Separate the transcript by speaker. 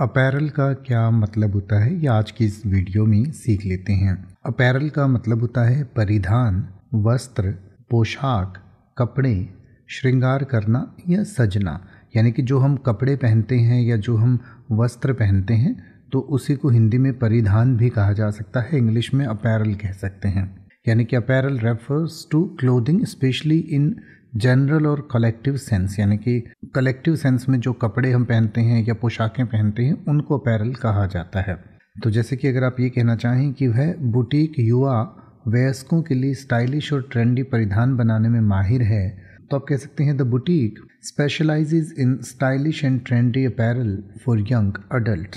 Speaker 1: apparel का क्या मतलब होता है ये आज की इस वीडियो में सीख लेते हैं अपैरल का मतलब होता है परिधान वस्त्र पोशाक कपड़े श्रृंगार करना या सजना यानी कि जो हम कपड़े पहनते हैं या जो हम वस्त्र पहनते हैं तो उसी को हिंदी में परिधान भी कहा जा सकता है इंग्लिश में अपैरल कह सकते हैं यानी कि apparel refers to clothing specially in general और कलेक्टिव सेंस यानी कि कलेक्टिव सेंस में जो कपड़े हम पहनते हैं या पोशाकें पहनते हैं उनको अपैरल कहा जाता है तो जैसे कि अगर आप ये कहना चाहें कि वह बुटीक युवा वयस्कों के लिए स्टाइलिश और ट्रेंडी परिधान बनाने में माहिर है तो आप कह सकते हैं the boutique specializes in stylish and trendy apparel for young adult